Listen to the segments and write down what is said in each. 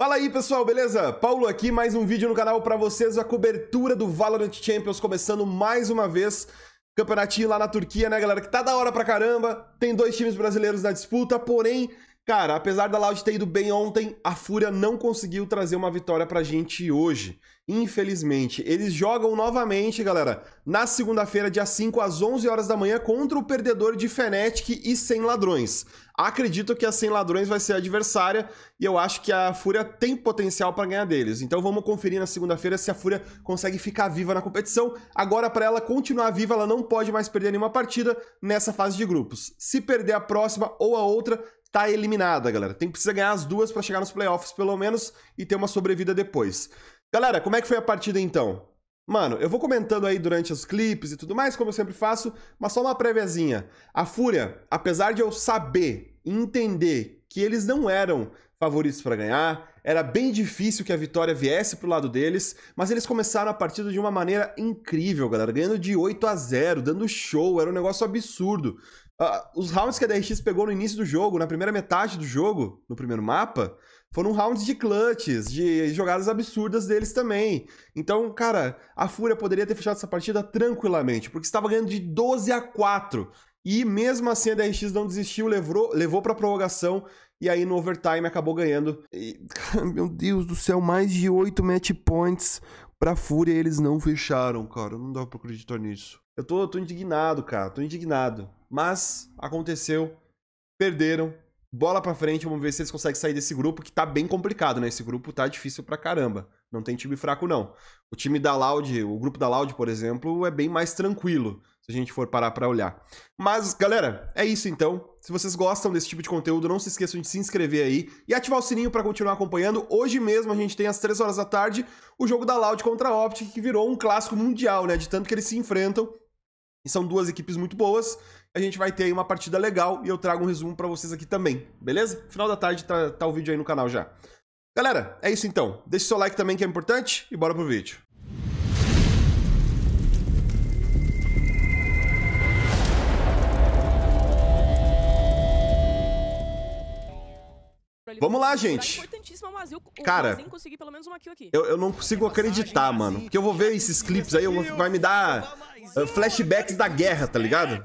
Fala aí pessoal, beleza? Paulo aqui, mais um vídeo no canal para vocês, a cobertura do Valorant Champions começando mais uma vez. Campeonatinho lá na Turquia, né galera, que tá da hora pra caramba, tem dois times brasileiros na disputa, porém Cara, apesar da Loud ter ido bem ontem, a Fúria não conseguiu trazer uma vitória pra gente hoje. Infelizmente. Eles jogam novamente, galera, na segunda-feira, dia 5, às 11 horas da manhã, contra o perdedor de Fnatic e Sem Ladrões. Acredito que a Sem Ladrões vai ser adversária e eu acho que a Fúria tem potencial para ganhar deles. Então vamos conferir na segunda-feira se a Fúria consegue ficar viva na competição. Agora, para ela continuar viva, ela não pode mais perder nenhuma partida nessa fase de grupos. Se perder a próxima ou a outra, tá eliminada, galera. Tem que precisar ganhar as duas para chegar nos playoffs, pelo menos, e ter uma sobrevida depois. Galera, como é que foi a partida então? Mano, eu vou comentando aí durante os clipes e tudo mais, como eu sempre faço, mas só uma préviazinha. A Fúria, apesar de eu saber e entender que eles não eram favoritos para ganhar, era bem difícil que a vitória viesse pro lado deles, mas eles começaram a partida de uma maneira incrível, galera, ganhando de 8 a 0, dando show, era um negócio absurdo. Uh, os rounds que a DRX pegou no início do jogo, na primeira metade do jogo, no primeiro mapa, foram rounds de clutches, de jogadas absurdas deles também. Então, cara, a Fúria poderia ter fechado essa partida tranquilamente, porque estava ganhando de 12 a 4. E mesmo assim a DRX não desistiu, levou, levou a prorrogação e aí no overtime acabou ganhando. E, cara, meu Deus do céu, mais de 8 match points a Fúria eles não fecharam, cara. Não dá para acreditar nisso. Eu tô, tô indignado, cara. Tô indignado. Mas aconteceu. Perderam. Bola pra frente, vamos ver se eles conseguem sair desse grupo, que tá bem complicado, né? Esse grupo tá difícil pra caramba. Não tem time fraco, não. O time da Loud, o grupo da Loud, por exemplo, é bem mais tranquilo a gente for parar para olhar. Mas, galera, é isso então. Se vocês gostam desse tipo de conteúdo, não se esqueçam de se inscrever aí e ativar o sininho para continuar acompanhando. Hoje mesmo a gente tem às 3 horas da tarde o jogo da Loud contra a Optic, que virou um clássico mundial, né? De tanto que eles se enfrentam. E são duas equipes muito boas. A gente vai ter aí uma partida legal e eu trago um resumo para vocês aqui também, beleza? Final da tarde tá, tá o vídeo aí no canal já. Galera, é isso então. Deixe seu like também que é importante e bora pro vídeo. Vamos lá, gente. Cara, eu, não consigo acreditar, mano. Porque eu vou ver esses clipes aí, vai me dar eh, flashbacks da guerra, tá ligado?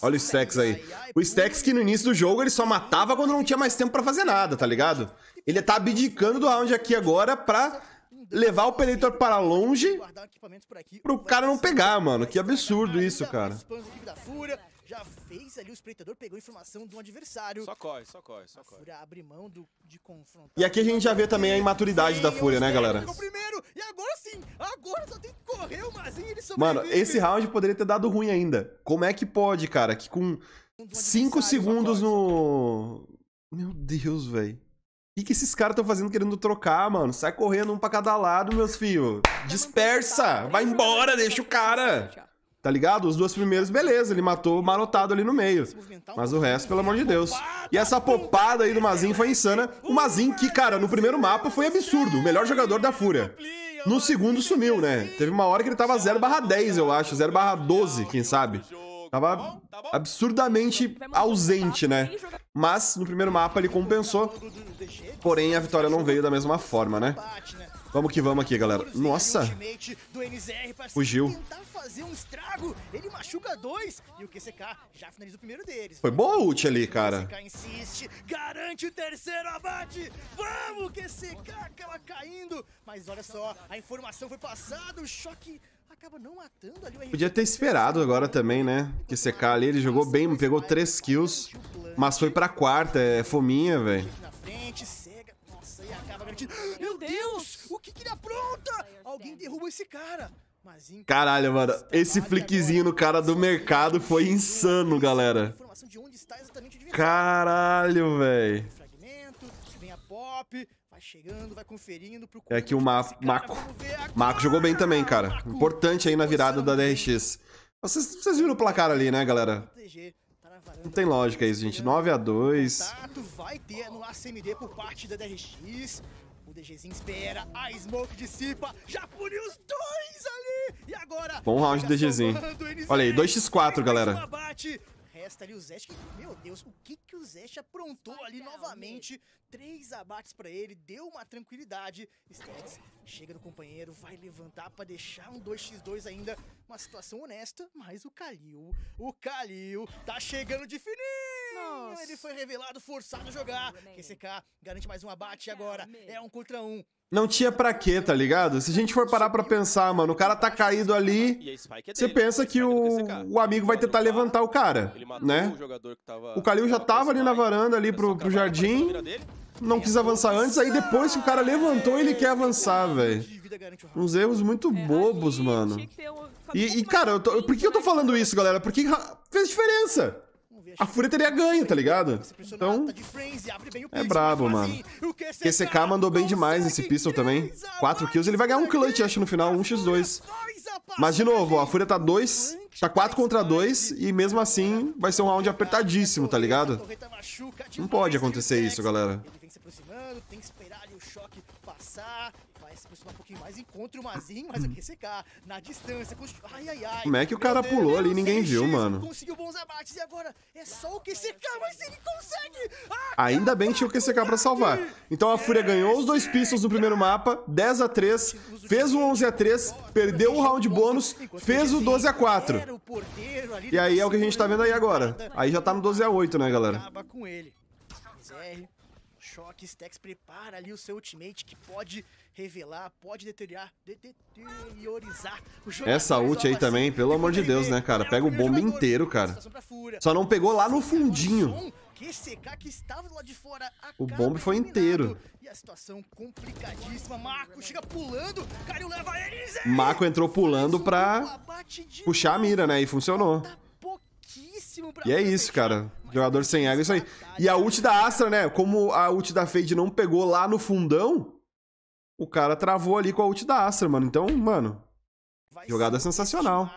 Olha o Stacks aí. O Stacks que no início do jogo ele só matava quando não tinha mais tempo pra fazer nada, tá ligado? Ele tá abdicando do round aqui agora pra levar o Predator para longe pro cara não pegar, mano. Que absurdo isso, cara já fez ali, o espreitador pegou informação do um adversário. Só corre, só corre, só corre. A Fúria abre mão do, de confrontar. E aqui a gente já vê também a imaturidade sim, da Fúria, né, galera? primeiro, e agora sim, agora só tem que correr o Mazinho, ele Mano, esse round poderia ter dado ruim ainda. Como é que pode, cara, que com 5 segundos no... Meu Deus, velho. O que, que esses caras estão fazendo querendo trocar, mano? Sai correndo um pra cada lado, meus filhos. Tá Dispersa! Vai né? embora, deixa o cara! Tá ligado? Os dois primeiros, beleza, ele matou marotado ali no meio. Mas o resto, pelo amor de Deus. E essa popada aí do Mazin foi insana. O Mazin, que, cara, no primeiro mapa foi absurdo. O melhor jogador da Fúria. No segundo sumiu, né? Teve uma hora que ele tava 0 barra 10, eu acho. 0 barra 12, quem sabe. Tava absurdamente ausente, né? Mas no primeiro mapa ele compensou. Porém, a vitória não veio da mesma forma, né? né? Vamos que vamos aqui, galera. Nossa! Fugiu. Foi boa a ult ali, cara. Garante o terceiro abate. Vamos, QCK acaba caindo. Mas olha só, a informação foi passada, o choque acaba não matando ali o Podia ter esperado agora também, né? QCK ali, ele jogou bem, pegou 3 kills. Mas foi pra quarta, é fominha, velho. Meu Deus! derruba esse cara. Mas, Caralho, mano, esse flickzinho no cara do mercado foi insano, galera. Caralho, velho. É aqui o Ma Maco. jogou bem também, ah, cara. Importante aí na virada da DRX. Vocês, vocês viram o placar ali, né, galera? Tá não tem lógica isso, gente. 9 a 2 Vai ter no ACMD por parte da DRX. O DGzinho espera, a Smoke dissipa, já puniu os dois ali! E agora... Bom round do DGzinho. Olha aí, 2x4, galera festa ali, o Zeste. Meu Deus, o que, que o Zeste aprontou ali novamente? Três abates para ele, deu uma tranquilidade. Stets chega do companheiro, vai levantar para deixar um 2x2 ainda. Uma situação honesta, mas o Kalil, o Kalil tá chegando de fininho! Nossa. Ele foi revelado, forçado a jogar. QCK garante mais um abate agora. É um contra um não tinha pra quê, tá ligado? Se a gente for parar pra pensar, mano, o cara tá caído ali, é você pensa que é o, o amigo vai tentar levantar o cara, né? O Kalil já tava ali na varanda, ali pro, pro jardim, não quis avançar antes, aí depois que o cara levantou, ele quer avançar, velho. Uns erros muito é, bobos, mano. E, e cara, tô, por que eu tô falando isso, galera? Porque fez diferença a Fúria teria ganho, tá ligado? Então, é brabo, mano. QCK mandou bem demais nesse pistol também. 4 kills, ele vai ganhar um clutch, acho, no final, 1x2. Mas, de novo, ó, a Fúria tá 2, tá 4 contra 2, e mesmo assim vai ser um round apertadíssimo, tá ligado? Não pode acontecer isso, galera aproximando, tem que esperar ali o choque passar, vai se aproximar um pouquinho mais, encontra o Mazinho, mas aqui secar, na distância, ai, ai, ai. Como é que o cara Deus, pulou ali ninguém viu, X, mano? Conseguiu bons abates e agora é só o QCK, mas ele consegue! Ah, Ainda bem tinha o QCK pra salvar. Então a Fúria ganhou os dois pistols do primeiro mapa, 10 x 3 fez o 11 x 3 perdeu o round bônus, fez o 12 x 4 E aí é o que a gente tá vendo aí né? agora. Aí já tá no 12 x 8 né, galera? Acaba com ele. XR choque. Stex prepara ali o seu ultimate que pode revelar, pode deteriorar, deteriorizar o jogo. Essa ult aí assim. também, pelo amor de Deus, né, cara? Pega o bomba inteiro, cara. Só não pegou lá no fundinho. O bombe foi inteiro. E a situação complicadíssima. Marco chega pulando. É! Marco entrou pulando pra puxar a mira, né? E funcionou. E é isso, cara. Jogador sem ego, isso aí. E a ult né? da Astra, né? Como a ult da Fade não pegou lá no fundão, o cara travou ali com a ult da Astra, mano. Então, mano, jogada sensacional.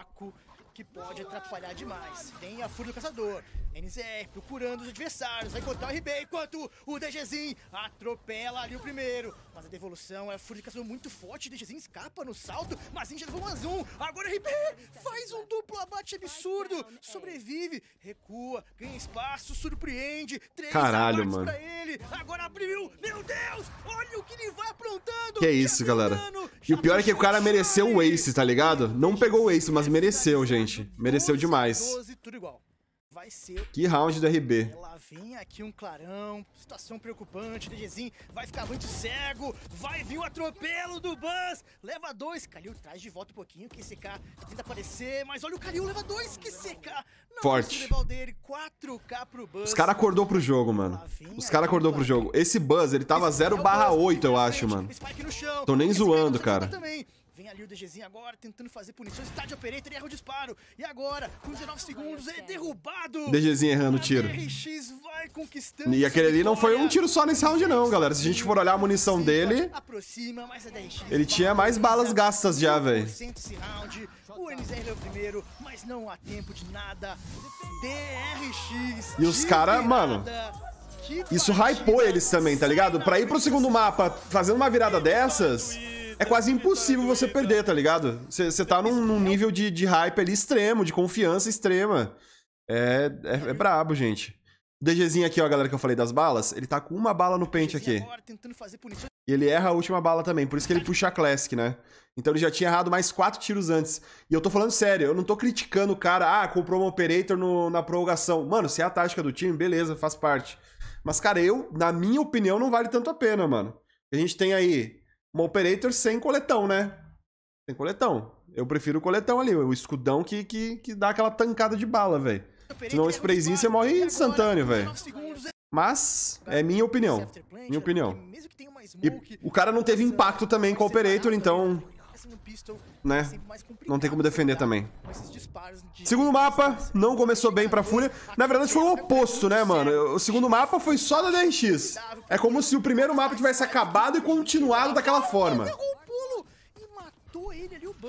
Que pode atrapalhar demais. Vem a fúria do caçador. NZR procurando os adversários, vai encontrar o RB, enquanto o DGzinho atropela ali o primeiro. Mas a devolução é a muito forte, o DGzinho escapa no salto, mas Ninja levou mais um. Agora o RB faz um duplo abate absurdo, é. sobrevive, recua, ganha espaço, surpreende. Três Caralho, mano. pra ele, agora abriu, meu Deus, olha o que ele vai aprontando. Que é isso, galera. E o pior é que o cara mereceu o Ace, tá ligado? Não pegou o Ace, mas mereceu, gente. É mereceu demais. 12, tudo igual vai ser. Que round do RB. Ela vem aqui um clarão, situação preocupante. O DGzinho vai ficar muito cego, vai vir o atropelo do Buzz. Leva dois, Kalil traz de volta um pouquinho. Que CK tenta aparecer, mas olha o Kalil, leva dois, que CK. Forte. Levar é o dele, 4K pro Buzz. Os cara acordou pro jogo, mano. Os cara acordou pro jogo. Esse Buzz, ele tava 0/8, é eu acho, mano. Tô nem zoando, tá cara. Vem ali o DGzinho agora tentando fazer punições. Tá de Operator e erra o disparo. E agora, com 19 segundos, é derrubado. DGzinho errando o tiro. E aquele ali não foi um tiro só nesse round, não, galera. Se a gente for olhar a munição dele. Ele tinha mais balas gastas já, velho. O NZR é o primeiro, mas não há tempo de nada. DRX. E os caras, mano. Isso hypou eles também, tá ligado? Pra ir pro segundo mapa fazendo uma virada dessas é quase impossível você perder, tá ligado? Você tá num, num nível de, de, hype ali extremo, de confiança extrema. É, é, é brabo, gente. O DGzinho aqui, ó, galera, que eu falei das balas, ele tá com uma bala no pente aqui. E ele erra a última bala também, por isso que ele puxa a Classic, né? Então ele já tinha errado mais quatro tiros antes. E eu tô falando sério, eu não tô criticando o cara, ah, comprou um Operator no, na prorrogação. Mano, se é a tática do time, beleza, faz parte. Mas, cara, eu, na minha opinião, não vale tanto a pena, mano. A gente tem aí uma operator sem coletão, né? Sem coletão. Eu prefiro o coletão ali, o escudão que, que, que dá aquela tancada de bala, velho. não, um sprayzinho você morre instantâneo, velho. É Mas é minha opinião. Minha opinião. E o cara não teve impacto também com o operator, então né? né? Assim, não tem como defender tá? também. Segundo mapa, assim, não começou bem pra Fúria. Na verdade, foi o oposto, né, mano? O segundo mapa foi só da DRX. É como se o primeiro mapa tivesse acabado e continuado daquela forma.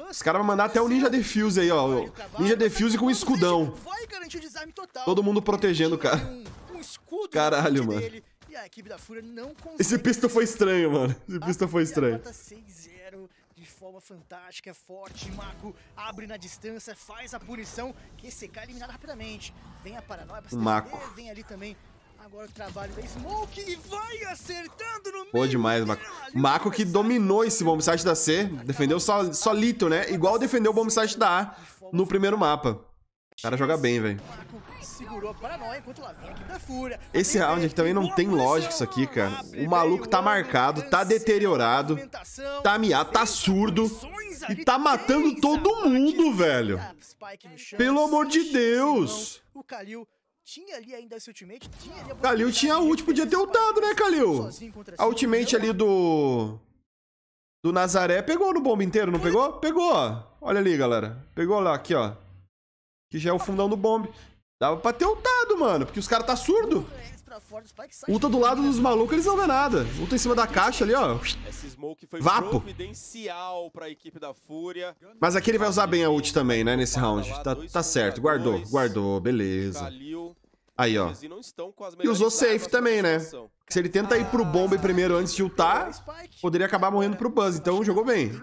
Os caras vão mandar até o Ninja Defuse aí, ó. Ninja Defuse com escudão. Todo mundo protegendo o cara. Caralho, mano. Esse pistol foi estranho, mano. Esse pistol foi estranho forma fantástica, é forte, Marco abre na distância, faz a punição, que QCK é eliminado rapidamente. Vem a paranoia pra se defender, vem ali também Agora o trabalho da Smoke e vai acertando no Pô, demais, Marco Mako que dominou esse bombsite da C, defendeu só, solito, né? Igual assim, defendeu o bombsite da A no primeiro mapa. O cara joga bem, velho. Esse round aqui também não tem lógica isso aqui, cara. O maluco tá marcado, tá deteriorado, tá miado, tá surdo e tá matando todo mundo, velho. Pelo amor de Deus. O Kalil tinha ali ainda esse ultimate. Kalil tinha ult, podia ter ultado, né, Kalil? A ultimate ali do... Do Nazaré pegou no bomba inteiro, não hum? pegou? Pegou, Olha ali, galera. Pegou lá, aqui, ó que já é o fundão do bombe. Dava pra ter ultado, mano, porque os caras tá surdo. Ulta do lado dos malucos, eles não vê nada. Ulta em cima da caixa ali, ó. Vapo. Mas aqui ele vai usar bem a ult também, né, nesse round. Tá, tá, tá certo, guardou, guardou, beleza. Aí, ó. E usou safe também, né? Se ele tenta ir pro bomb primeiro antes de ultar, poderia acabar morrendo pro Buzz. Então jogou bem. Né?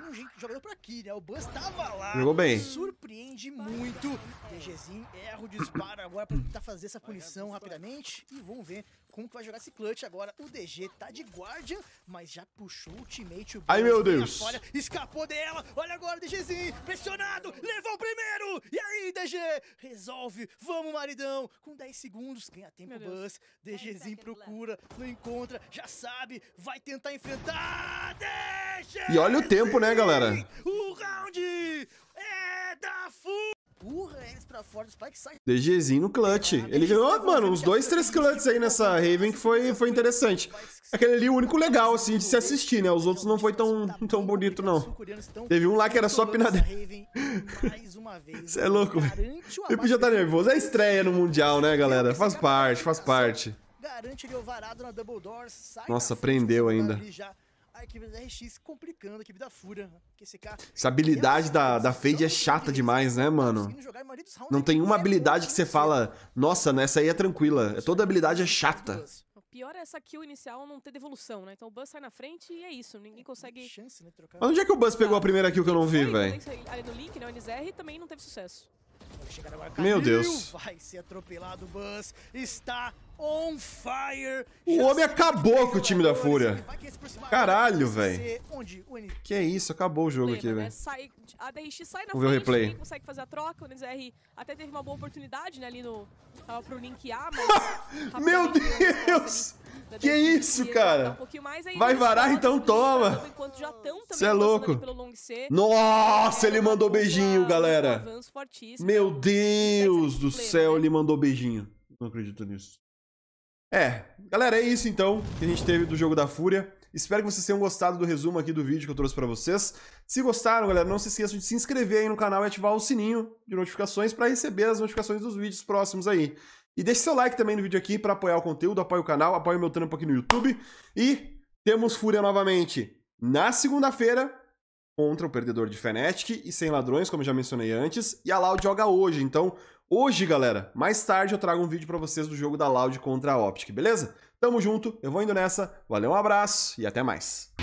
Jogou bem. Surpreende muito. DGzinho erra o disparo agora para tentar fazer essa punição rapidamente. E vamos ver como que vai jogar esse clutch agora. O DG tá de Guardian, mas já puxou o ultimate. O Ai, meu Deus. escapou dela. Olha agora o DGzinho, pressionado. Levou o primeiro. E aí, DG? Resolve. Vamos, maridão. Com 10 segundos, ganha tempo o bus. DGzinho procura, não encontra, já sabe. Vai tentar enfrentar. DG! E olha o tempo, né, galera? O empurra eles pra fora, o Spike sai. DGzinho no clutch. Ah, tá é, ele jogou, mano, uns dois, três clutches aí nessa Raven que foi, foi interessante. Aquele ali, o único legal, assim, de se assistir, né? Os outros não foi tão, tão bonito, não. Teve um lá que era só pinadeira. Você é louco, velho. O já tá nervoso. É estreia no Mundial, né, galera? Faz parte, faz parte. Nossa, prendeu ainda a equipe da RX complicando a equipe da Fúria. Cara... Essa habilidade da, da Fade é chata demais, né, mano? Tá não tem uma é habilidade que você fala, nossa, nessa aí é tranquila. É toda habilidade é chata. O pior é essa kill inicial não ter devolução, né? Então o Buzz sai na frente e é isso, ninguém consegue... chance, né? Trocar. Mas onde é que o Buzz pegou a primeira kill que eu não vi, velho? Ali no Link, né, o NZR também não teve sucesso. Meu Deus. Vai ser atropelado o Buzz, está on fire. O homem acabou com o time da Fúria. Caralho, velho. Que é isso? Acabou o jogo aqui, velho. Né? Vamos ver o replay. consegue fazer a troca. O NZR até teve uma boa oportunidade, né, ali no... Tava pro linkear, mas... Meu Deus! Que isso, cara? Tá vai varar, então toma! Você é louco. Nossa, ele tá mandou beijinho, galera. Né? Meu Deus do céu, ele mandou beijinho. Não acredito nisso. É, galera, é isso então que a gente teve do jogo da Fúria. Espero que vocês tenham gostado do resumo aqui do vídeo que eu trouxe para vocês. Se gostaram, galera, não se esqueçam de se inscrever aí no canal e ativar o sininho de notificações para receber as notificações dos vídeos próximos aí. E deixe seu like também no vídeo aqui para apoiar o conteúdo, apoiar o canal, apoiar o meu trampo aqui no YouTube. E temos Fúria novamente na segunda-feira contra o perdedor de Fnatic e sem ladrões, como já mencionei antes, e a Loud joga hoje. Então, hoje, galera, mais tarde eu trago um vídeo para vocês do jogo da Loud contra a Optic, beleza? Tamo junto, eu vou indo nessa. Valeu, um abraço e até mais.